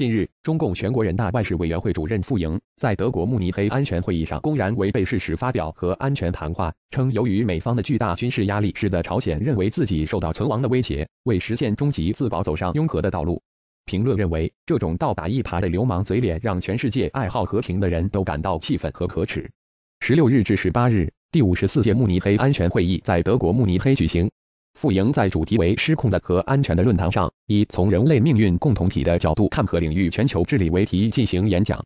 近日，中共全国人大外事委员会主任傅莹在德国慕尼黑安全会议上公然违背事实，发表和安全谈话，称由于美方的巨大军事压力，使得朝鲜认为自己受到存亡的威胁，为实现终极自保，走上拥核的道路。评论认为，这种倒打一耙的流氓嘴脸，让全世界爱好和平的人都感到气愤和可耻。十六日至十八日，第五十四届慕尼黑安全会议在德国慕尼黑举行。傅莹在主题为“失控的和安全”的论坛上，以从人类命运共同体的角度看核领域全球治理为题进行演讲。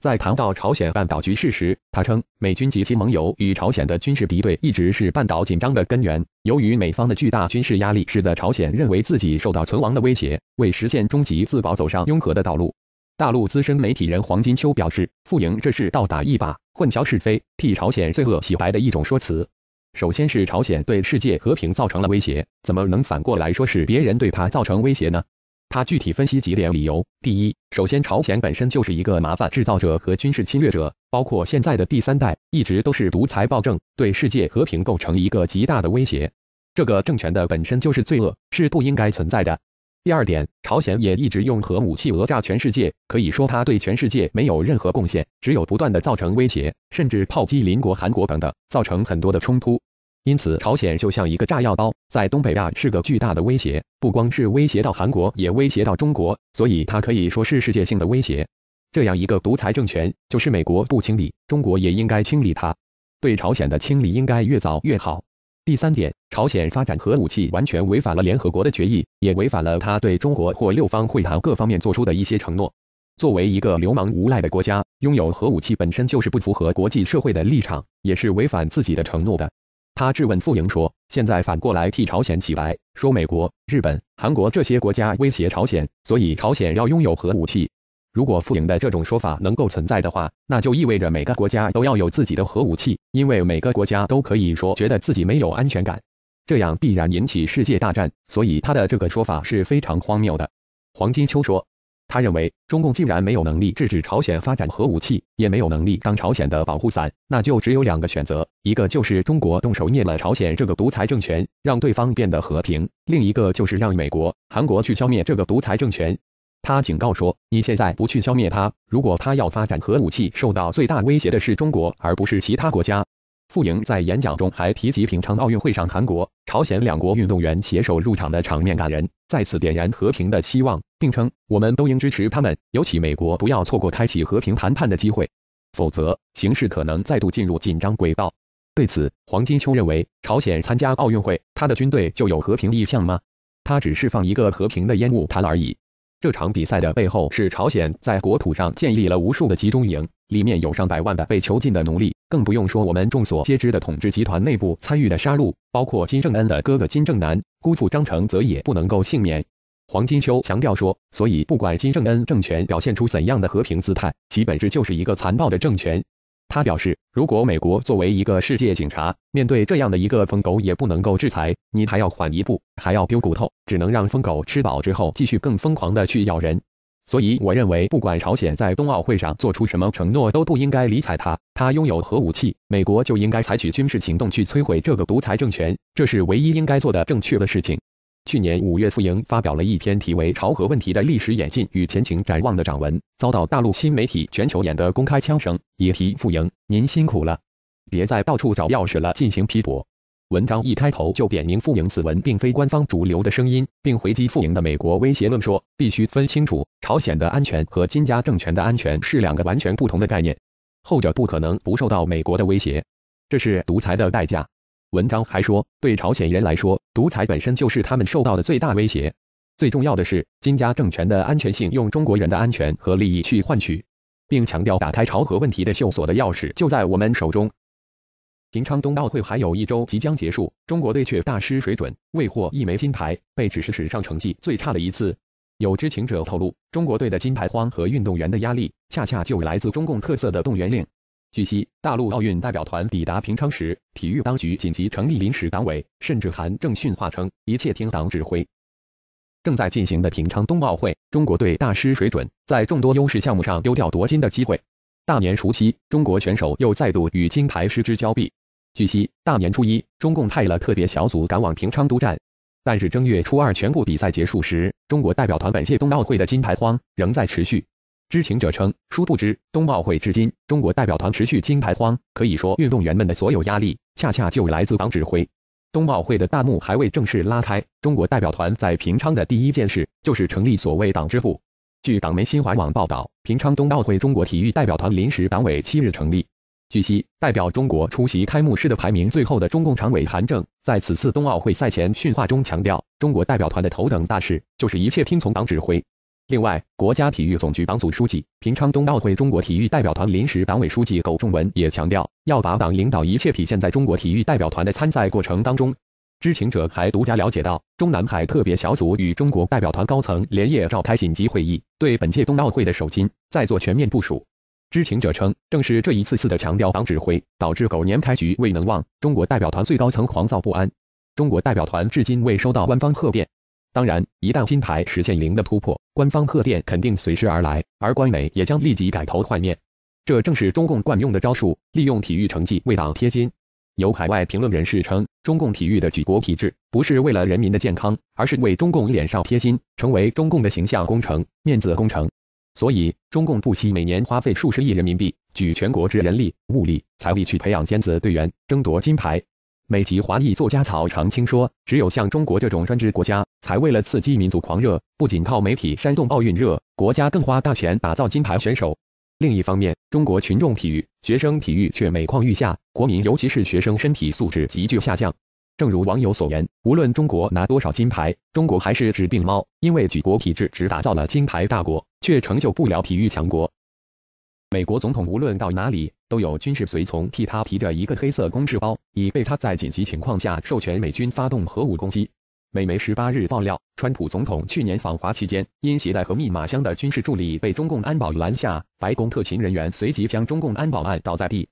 在谈到朝鲜半岛局势时，他称，美军及其盟友与朝鲜的军事敌对一直是半岛紧张的根源。由于美方的巨大军事压力，使得朝鲜认为自己受到存亡的威胁，为实现终极自保走上拥核的道路。大陆资深媒体人黄金秋表示，傅莹这是倒打一把，混淆是非，替朝鲜罪恶洗白的一种说辞。首先是朝鲜对世界和平造成了威胁，怎么能反过来说是别人对他造成威胁呢？他具体分析几点理由：第一，首先朝鲜本身就是一个麻烦制造者和军事侵略者，包括现在的第三代，一直都是独裁暴政，对世界和平构成一个极大的威胁。这个政权的本身就是罪恶，是不应该存在的。第二点，朝鲜也一直用核武器讹诈全世界，可以说它对全世界没有任何贡献，只有不断的造成威胁，甚至炮击邻国韩国等等，造成很多的冲突。因此，朝鲜就像一个炸药包，在东北亚是个巨大的威胁，不光是威胁到韩国，也威胁到中国，所以它可以说是世界性的威胁。这样一个独裁政权，就是美国不清理，中国也应该清理它。对朝鲜的清理，应该越早越好。第三点，朝鲜发展核武器完全违反了联合国的决议，也违反了他对中国或六方会谈各方面做出的一些承诺。作为一个流氓无赖的国家，拥有核武器本身就是不符合国际社会的立场，也是违反自己的承诺的。他质问傅莹说：“现在反过来替朝鲜洗白，说美国、日本、韩国这些国家威胁朝鲜，所以朝鲜要拥有核武器。”如果傅莹的这种说法能够存在的话，那就意味着每个国家都要有自己的核武器，因为每个国家都可以说觉得自己没有安全感，这样必然引起世界大战。所以他的这个说法是非常荒谬的。黄金秋说，他认为中共既然没有能力制止朝鲜发展核武器，也没有能力当朝鲜的保护伞，那就只有两个选择：一个就是中国动手灭了朝鲜这个独裁政权，让对方变得和平；另一个就是让美国、韩国去消灭这个独裁政权。他警告说：“你现在不去消灭他，如果他要发展核武器，受到最大威胁的是中国，而不是其他国家。”傅莹在演讲中还提及平昌奥运会上韩国、朝鲜两国运动员携手入场的场面感人，再次点燃和平的希望，并称：“我们都应支持他们，尤其美国不要错过开启和平谈判的机会，否则形势可能再度进入紧张轨道。”对此，黄金秋认为：“朝鲜参加奥运会，他的军队就有和平意向吗？他只是放一个和平的烟雾弹而已。”这场比赛的背后是朝鲜在国土上建立了无数的集中营，里面有上百万的被囚禁的奴隶。更不用说我们众所皆知的统治集团内部参与的杀戮，包括金正恩的哥哥金正男、姑父张成泽也不能够幸免。黄金秋强调说：“所以不管金正恩政权表现出怎样的和平姿态，其本质就是一个残暴的政权。”他表示，如果美国作为一个世界警察，面对这样的一个疯狗也不能够制裁，你还要缓一步，还要丢骨头，只能让疯狗吃饱之后继续更疯狂的去咬人。所以，我认为，不管朝鲜在冬奥会上做出什么承诺，都不应该理睬他。他拥有核武器，美国就应该采取军事行动去摧毁这个独裁政权，这是唯一应该做的正确的事情。去年五月，傅莹发表了一篇题为《朝核问题的历史演进与前景展望》的掌文，遭到大陆新媒体“全球眼”的公开枪声。也提傅莹，您辛苦了，别再到处找钥匙了。进行批驳，文章一开头就点名傅莹此文并非官方主流的声音，并回击傅莹的美国威胁论，说必须分清楚朝鲜的安全和金家政权的安全是两个完全不同的概念，后者不可能不受到美国的威胁，这是独裁的代价。文章还说，对朝鲜人来说，独裁本身就是他们受到的最大威胁。最重要的是，金家政权的安全性用中国人的安全和利益去换取，并强调打开朝核问题的锈锁的钥匙就在我们手中。平昌冬奥会还有一周即将结束，中国队却大失水准，未获一枚金牌，被指是史上成绩最差的一次。有知情者透露，中国队的金牌荒和运动员的压力，恰恰就来自中共特色的动员令。据悉，大陆奥运代表团抵达平昌时，体育当局紧急成立临时党委，甚至韩正训话称：“一切听党指挥。”正在进行的平昌冬奥会，中国队大失水准，在众多优势项目上丢掉夺金的机会。大年除夕，中国选手又再度与金牌失之交臂。据悉，大年初一，中共派了特别小组赶往平昌督战，但是正月初二全部比赛结束时，中国代表团本届冬奥会的金牌荒仍在持续。知情者称，殊不知，冬奥会至今，中国代表团持续金牌荒，可以说，运动员们的所有压力，恰恰就来自党指挥。冬奥会的大幕还未正式拉开，中国代表团在平昌的第一件事，就是成立所谓党支部。据党媒新华网报道，平昌冬奥会中国体育代表团临时党委七日成立。据悉，代表中国出席开幕式、的排名最后的中共常委韩正，在此次冬奥会赛前训话中强调，中国代表团的头等大事，就是一切听从党指挥。另外，国家体育总局党组书记、平昌冬奥会中国体育代表团临时党委书记苟仲文也强调，要把党领导一切体现在中国体育代表团的参赛过程当中。知情者还独家了解到，中南海特别小组与中国代表团高层连夜召开紧急会议，对本届冬奥会的首金再做全面部署。知情者称，正是这一次次的强调党指挥，导致狗年开局未能望中国代表团最高层狂躁不安。中国代表团至今未收到官方贺电。当然，一旦金牌实现零的突破，官方贺电肯定随之而来，而官媒也将立即改头换面。这正是中共惯用的招数，利用体育成绩为党贴金。有海外评论人士称，中共体育的举国体制不是为了人民的健康，而是为中共脸上贴金，成为中共的形象工程、面子工程。所以，中共不惜每年花费数十亿人民币，举全国之人力、物力、财力去培养尖子队员，争夺金牌。美籍华裔作家曹长青说：“只有像中国这种专制国家，才为了刺激民族狂热，不仅靠媒体煽动奥运热，国家更花大钱打造金牌选手。另一方面，中国群众体育、学生体育却每况愈下，国民尤其是学生身体素质急剧下降。正如网友所言，无论中国拿多少金牌，中国还是只病猫，因为举国体制只打造了金牌大国，却成就不了体育强国。”美国总统无论到哪里，都有军事随从替他提着一个黑色公事包，以备他在紧急情况下授权美军发动核武攻击。美媒十八日爆料，川普总统去年访华期间，因携带和密码箱的军事助理被中共安保拦下，白宫特勤人员随即将中共安保案倒在地。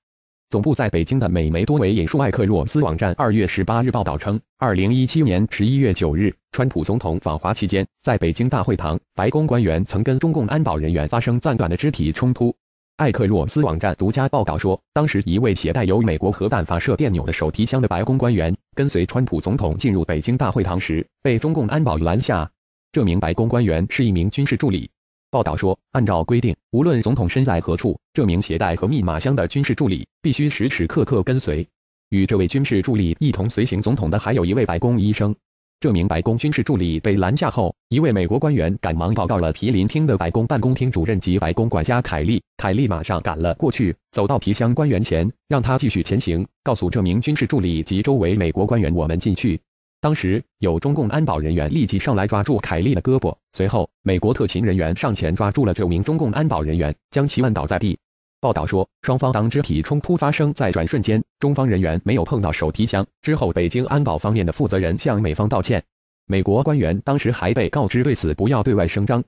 总部在北京的美媒多维引述艾克若斯网站二月十八日报道称，二零一七年十一月九日，川普总统访华期间，在北京大会堂，白宫官员曾跟中共安保人员发生短的肢体冲突。艾克若斯网站独家报道说，当时一位携带有美国核弹发射电钮的手提箱的白宫官员，跟随川普总统进入北京大会堂时，被中共安保拦下。这名白宫官员是一名军事助理。报道说，按照规定，无论总统身在何处，这名携带和密码箱的军事助理必须时时刻刻跟随。与这位军事助理一同随行总统的，还有一位白宫医生。这名白宫军事助理被拦下后，一位美国官员赶忙报告了皮林厅的白宫办公厅主任及白宫管家凯利。凯利马上赶了过去，走到皮箱官员前，让他继续前行，告诉这名军事助理及周围美国官员：“我们进去。”当时有中共安保人员立即上来抓住凯利的胳膊，随后美国特勤人员上前抓住了这名中共安保人员，将其按倒在地。报道说，双方当肢体冲突发生在转瞬间，中方人员没有碰到手提箱。之后，北京安保方面的负责人向美方道歉。美国官员当时还被告知对此不要对外声张。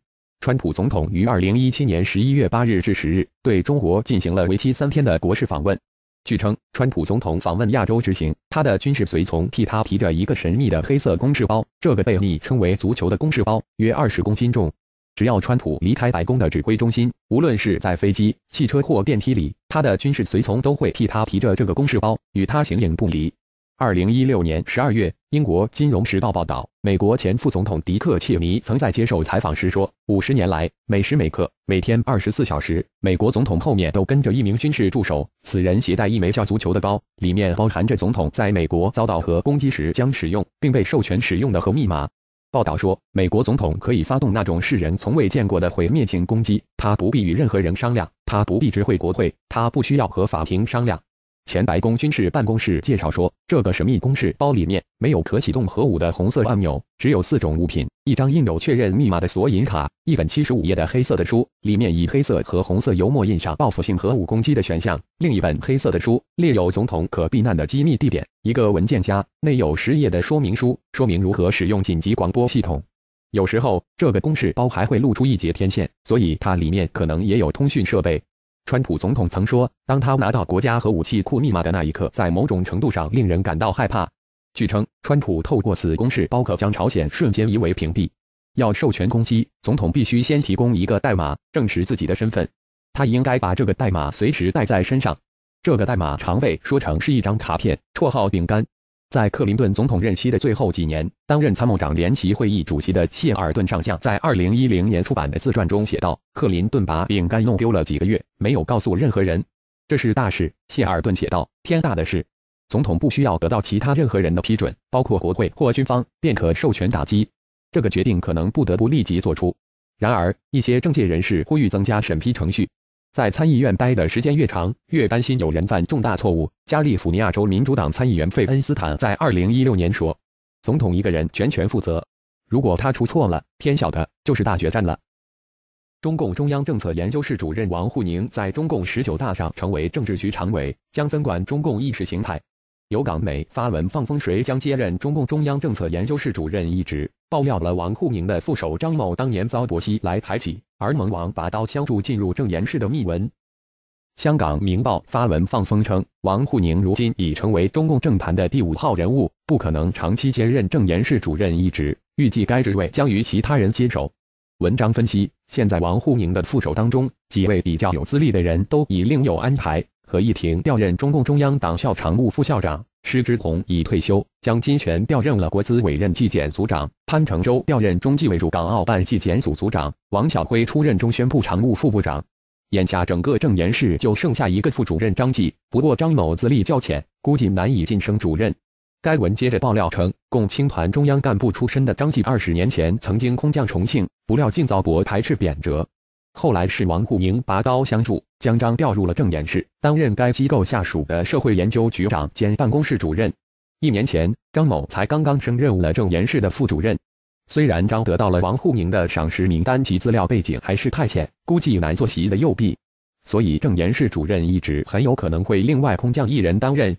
川普总统于二零一七年十一月八日至十日对中国进行了为期三天的国事访问。据称，川普总统访问亚洲之行，他的军事随从替他提着一个神秘的黑色公事包，这个被昵称为“足球”的公事包约二十公斤重。只要川普离开白宫的指挥中心，无论是在飞机、汽车或电梯里，他的军事随从都会替他提着这个公事包，与他形影不离。二零一六年十二月，英国《金融时报》报道，美国前副总统迪克·切尼曾在接受采访时说，五十年来，每时每刻，每天二十四小时，美国总统后面都跟着一名军事助手，此人携带一枚叫“足球”的包，里面包含着总统在美国遭到核攻击时将使用并被授权使用的核密码。报道说，美国总统可以发动那种世人从未见过的毁灭性攻击。他不必与任何人商量，他不必知会国会，他不需要和法庭商量。前白宫军事办公室介绍说，这个神秘公式包里面没有可启动核武的红色按钮，只有四种物品：一张印有确认密码的索引卡，一本七十五页的黑色的书，里面以黑色和红色油墨印上报复性核武攻击的选项；另一本黑色的书列有总统可避难的机密地点；一个文件夹内有十页的说明书，说明如何使用紧急广播系统。有时候，这个公式包还会露出一节天线，所以它里面可能也有通讯设备。川普总统曾说：“当他拿到国家核武器库密码的那一刻，在某种程度上令人感到害怕。”据称，川普透过此公式，包可将朝鲜瞬间夷为平地。要授权攻击，总统必须先提供一个代码，证实自己的身份。他应该把这个代码随时带在身上。这个代码常被说成是一张卡片，绰号“饼干”。在克林顿总统任期的最后几年，担任参谋长联席会议主席的谢尔顿上将在2010年出版的自传中写道：“克林顿把饼干弄丢了几个月，没有告诉任何人，这是大事。”谢尔顿写道：“天大的事，总统不需要得到其他任何人的批准，包括国会或军方，便可授权打击。这个决定可能不得不立即做出。”然而，一些政界人士呼吁增加审批程序。在参议院待的时间越长，越担心有人犯重大错误。加利福尼亚州民主党参议员费恩斯坦在二零一六年说：“总统一个人全权负责，如果他出错了，天晓得就是大决战了。”中共中央政策研究室主任王沪宁在中共十九大上成为政治局常委，将分管中共意识形态。有港媒发文放风，谁将接任中共中央政策研究室主任一职？爆料了王沪宁的副手张某当年遭薄熙来排挤。而蒙王拔刀相助进入正言室的秘闻，香港明报发文放风称，王沪宁如今已成为中共政坛的第五号人物，不可能长期兼任正言室主任一职，预计该职位将与其他人接手。文章分析，现在王沪宁的副手当中，几位比较有资历的人都已另有安排。何毅亭调任中共中央党校常务副校长，施之宏已退休，江金泉调任了国资委任纪检组长，潘成洲调任中纪委驻港澳办纪检组组长，王晓辉出任中宣部常务副部长。眼下整个政研室就剩下一个副主任张继，不过张某资历较浅，估计难以晋升主任。该文接着爆料称，共青团中央干部出身的张继二十年前曾经空降重庆，不料尽遭国排斥贬谪。后来是王沪宁拔刀相助，将张调入了正研室，担任该机构下属的社会研究局长兼办公室主任。一年前，张某才刚刚升任，了正研室的副主任。虽然张得到了王沪宁的赏识，名单及资料背景还是太浅，估计难做席的右臂。所以正研室主任一职很有可能会另外空降一人担任。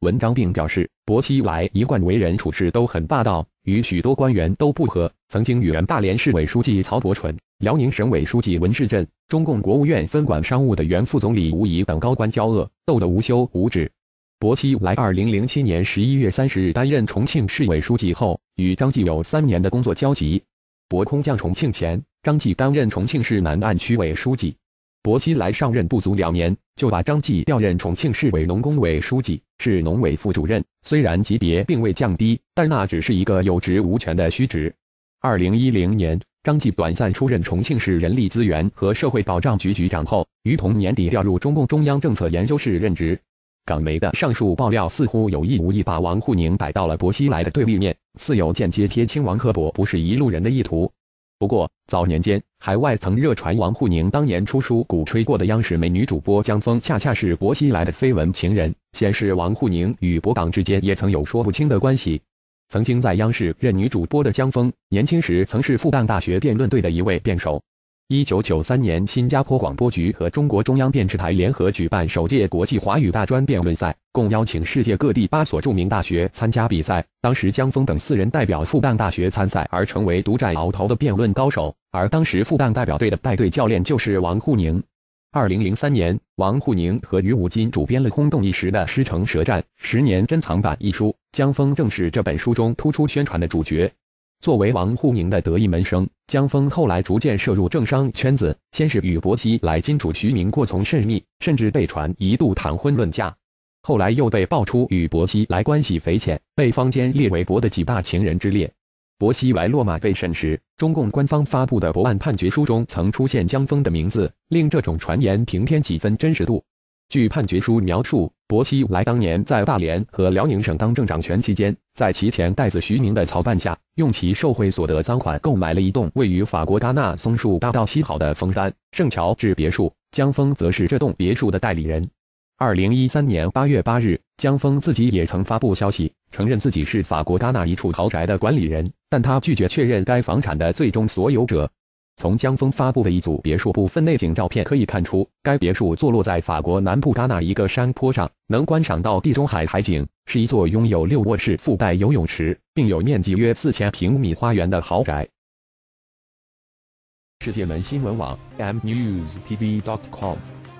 文章并表示，薄熙来一贯为人处事都很霸道，与许多官员都不和，曾经与原大连市委书记曹伯淳辽宁省委书记文世镇、中共国务院分管商务的原副总理吴仪等高官交恶，斗得无休无止。薄熙来2007年11月30日担任重庆市委书记后，与张继有三年的工作交集。薄空降重庆前，张继担任重庆市南岸区委书记。薄熙来上任不足两年，就把张继调任重庆市委农工委书记、市农委副主任。虽然级别并未降低，但那只是一个有职无权的虚职。2010年。张继短暂出任重庆市人力资源和社会保障局局长后，于同年底调入中共中央政策研究室任职。港媒的上述爆料似乎有意无意把王沪宁摆到了薄熙来的对立面，似有间接撇清王克博不是一路人的意图。不过早年间，海外曾热传王沪宁当年出书鼓吹过的央视美女主播江峰，恰恰是薄熙来的绯闻情人，显示王沪宁与薄党之间也曾有说不清的关系。曾经在央视任女主播的江峰，年轻时曾是复旦大学辩论队的一位辩手。1993年，新加坡广播局和中国中央电视台联合举办首届国际华语大专辩论赛，共邀请世界各地八所著名大学参加比赛。当时江峰等四人代表复旦大学参赛，而成为独占鳌头的辩论高手。而当时复旦代表队的带队教练就是王沪宁。二零零三年，王沪宁和于武金主编了轰动一时的《狮城舌战十年珍藏版》一书，江峰正是这本书中突出宣传的主角。作为王沪宁的得意门生，江峰后来逐渐涉入政商圈子，先是与薄熙来金主徐明过从甚密，甚至被传一度谈婚论嫁；后来又被爆出与薄熙来关系匪浅，被坊间列为薄的几大情人之列。薄熙来落马被审时，中共官方发布的不按判决书中曾出现江峰的名字，令这种传言平添几分真实度。据判决书描述，薄熙来当年在大连和辽宁省当政掌权期间，在其前代子徐明的操办下，用其受贿所得赃款购买了一栋位于法国戛纳松树大道西好的枫丹圣乔治别墅，江峰则是这栋别墅的代理人。二零一三年八月八日，江峰自己也曾发布消息，承认自己是法国戛纳一处豪宅的管理人。但他拒绝确认该房产的最终所有者。从江峰发布的一组别墅部分内景照片可以看出，该别墅坐落在法国南部戛纳一个山坡上，能观赏到地中海海景，是一座拥有六卧室、附带游泳池，并有面积约四千平米花园的豪宅。世界门新闻网 mnewstv.com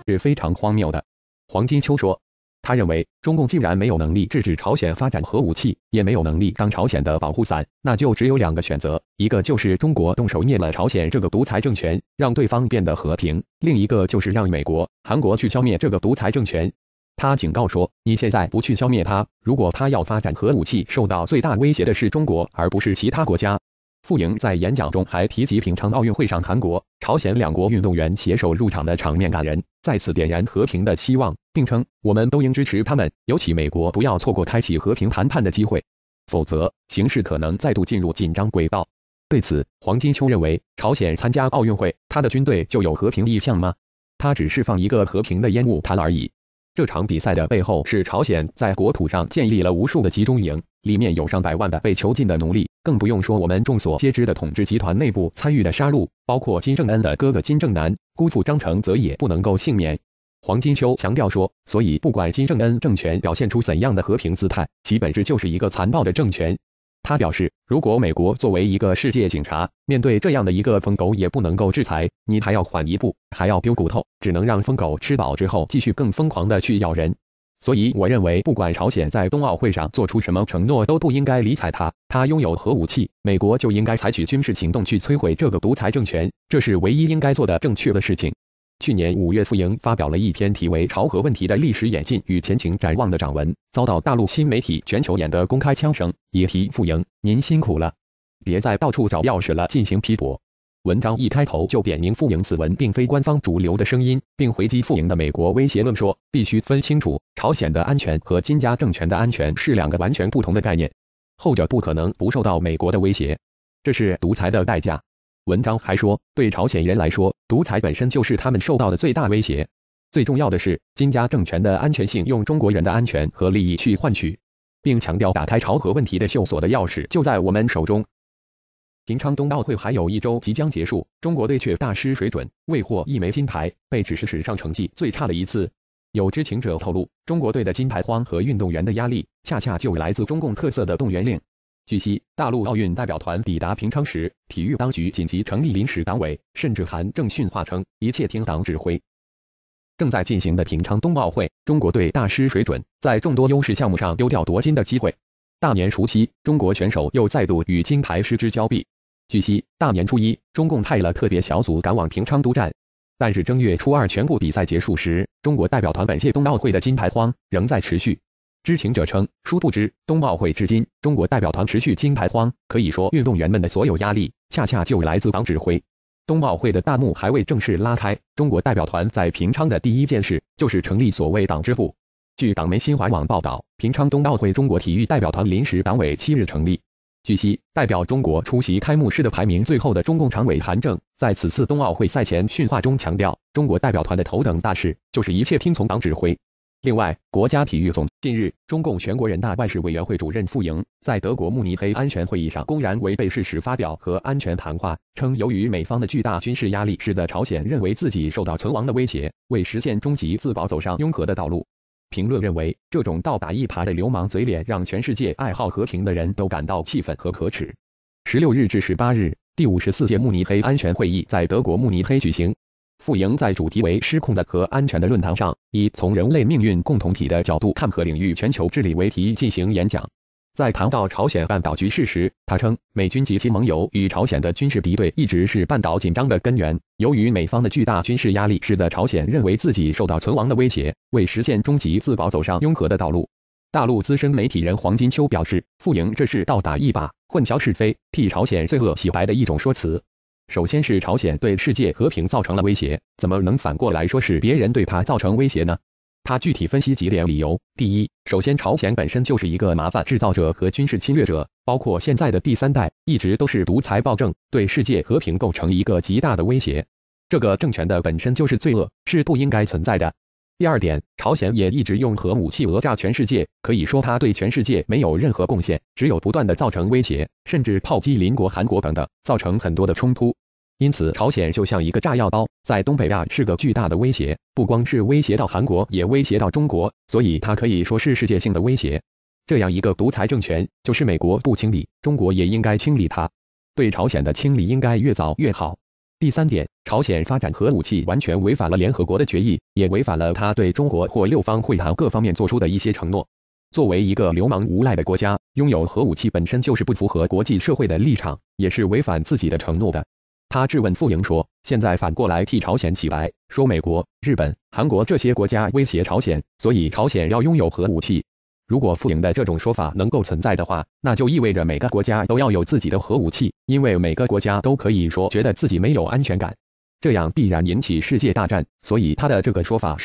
是非常荒谬的，黄金秋说。他认为，中共既然没有能力制止朝鲜发展核武器，也没有能力当朝鲜的保护伞，那就只有两个选择：一个就是中国动手灭了朝鲜这个独裁政权，让对方变得和平；另一个就是让美国、韩国去消灭这个独裁政权。他警告说：“你现在不去消灭他，如果他要发展核武器，受到最大威胁的是中国，而不是其他国家。”傅莹在演讲中还提及平昌奥运会上韩国、朝鲜两国运动员携手入场的场面感人，再次点燃和平的希望，并称我们都应支持他们，尤其美国不要错过开启和平谈判的机会，否则形势可能再度进入紧张轨道。对此，黄金秋认为，朝鲜参加奥运会，他的军队就有和平意向吗？他只是放一个和平的烟雾弹而已。这场比赛的背后是朝鲜在国土上建立了无数的集中营，里面有上百万的被囚禁的奴隶。更不用说我们众所皆知的统治集团内部参与的杀戮，包括金正恩的哥哥金正男、姑父张成泽也不能够幸免。黄金秋强调说：“所以不管金正恩政权表现出怎样的和平姿态，其本质就是一个残暴的政权。”他表示，如果美国作为一个世界警察，面对这样的一个疯狗也不能够制裁，你还要缓一步，还要丢骨头，只能让疯狗吃饱之后继续更疯狂的去咬人。所以，我认为，不管朝鲜在冬奥会上做出什么承诺，都不应该理睬他。他拥有核武器，美国就应该采取军事行动去摧毁这个独裁政权，这是唯一应该做的正确的事情。去年五月，傅莹发表了一篇题为《朝核问题的历史演进与前景展望》的掌文，遭到大陆新媒体“全球眼”的公开枪声，以提傅莹：“您辛苦了，别再到处找钥匙了。”进行批驳。文章一开头就点名傅莹此文并非官方主流的声音，并回击傅莹的美国威胁论，说：“必须分清楚朝鲜的安全和金家政权的安全是两个完全不同的概念，后者不可能不受到美国的威胁，这是独裁的代价。”文章还说，对朝鲜人来说，独裁本身就是他们受到的最大威胁。最重要的是，金家政权的安全性用中国人的安全和利益去换取，并强调打开朝核问题的锈锁的钥匙就在我们手中。平昌冬奥会还有一周即将结束，中国队却大失水准，未获一枚金牌，被指是史上成绩最差的一次。有知情者透露，中国队的金牌荒和运动员的压力，恰恰就来自中共特色的动员令。据悉，大陆奥运代表团抵达平昌时，体育当局紧急成立临时党委，甚至韩正训话称：“一切听党指挥。”正在进行的平昌冬奥会，中国队大师水准，在众多优势项目上丢掉夺金的机会。大年除夕，中国选手又再度与金牌失之交臂。据悉，大年初一，中共派了特别小组赶往平昌督战，但是正月初二全部比赛结束时，中国代表团本届冬奥会的金牌荒仍在持续。知情者称，殊不知，冬奥会至今，中国代表团持续金牌荒，可以说，运动员们的所有压力，恰恰就来自党指挥。冬奥会的大幕还未正式拉开，中国代表团在平昌的第一件事，就是成立所谓党支部。据党媒新华网报道，平昌冬奥会中国体育代表团临时党委七日成立。据悉，代表中国出席开幕式、的排名最后的中共常委韩正，在此次冬奥会赛前训话中强调，中国代表团的头等大事，就是一切听从党指挥。另外，国家体育总近日，中共全国人大外事委员会主任傅莹在德国慕尼黑安全会议上公然违背事实，发表和安全谈话，称由于美方的巨大军事压力，使得朝鲜认为自己受到存亡的威胁，为实现终极自保，走上拥核的道路。评论认为，这种倒打一耙的流氓嘴脸，让全世界爱好和平的人都感到气愤和可耻。十六日至十八日，第五十四届慕尼黑安全会议在德国慕尼黑举行。傅莹在主题为“失控的和安全”的论坛上，以从人类命运共同体的角度看核领域全球治理为题进行演讲。在谈到朝鲜半岛局势时，他称，美军及其盟友与朝鲜的军事敌对一直是半岛紧张的根源。由于美方的巨大军事压力，使得朝鲜认为自己受到存亡的威胁，为实现终极自保走上拥核的道路。大陆资深媒体人黄金秋表示，傅莹这是倒打一耙、混淆是非，替朝鲜罪恶洗白的一种说辞。首先是朝鲜对世界和平造成了威胁，怎么能反过来说是别人对他造成威胁呢？他具体分析几点理由：第一，首先朝鲜本身就是一个麻烦制造者和军事侵略者，包括现在的第三代，一直都是独裁暴政，对世界和平构成一个极大的威胁。这个政权的本身就是罪恶，是不应该存在的。第二点，朝鲜也一直用核武器讹诈全世界，可以说它对全世界没有任何贡献，只有不断的造成威胁，甚至炮击邻国韩国等等，造成很多的冲突。因此，朝鲜就像一个炸药包，在东北亚是个巨大的威胁，不光是威胁到韩国，也威胁到中国，所以它可以说是世界性的威胁。这样一个独裁政权，就是美国不清理，中国也应该清理它。对朝鲜的清理，应该越早越好。第三点，朝鲜发展核武器完全违反了联合国的决议，也违反了他对中国或六方会谈各方面做出的一些承诺。作为一个流氓无赖的国家，拥有核武器本身就是不符合国际社会的立场，也是违反自己的承诺的。他质问傅莹说：“现在反过来替朝鲜洗白，说美国、日本、韩国这些国家威胁朝鲜，所以朝鲜要拥有核武器。”如果“负营的这种说法能够存在的话，那就意味着每个国家都要有自己的核武器，因为每个国家都可以说觉得自己没有安全感，这样必然引起世界大战。所以他的这个说法是。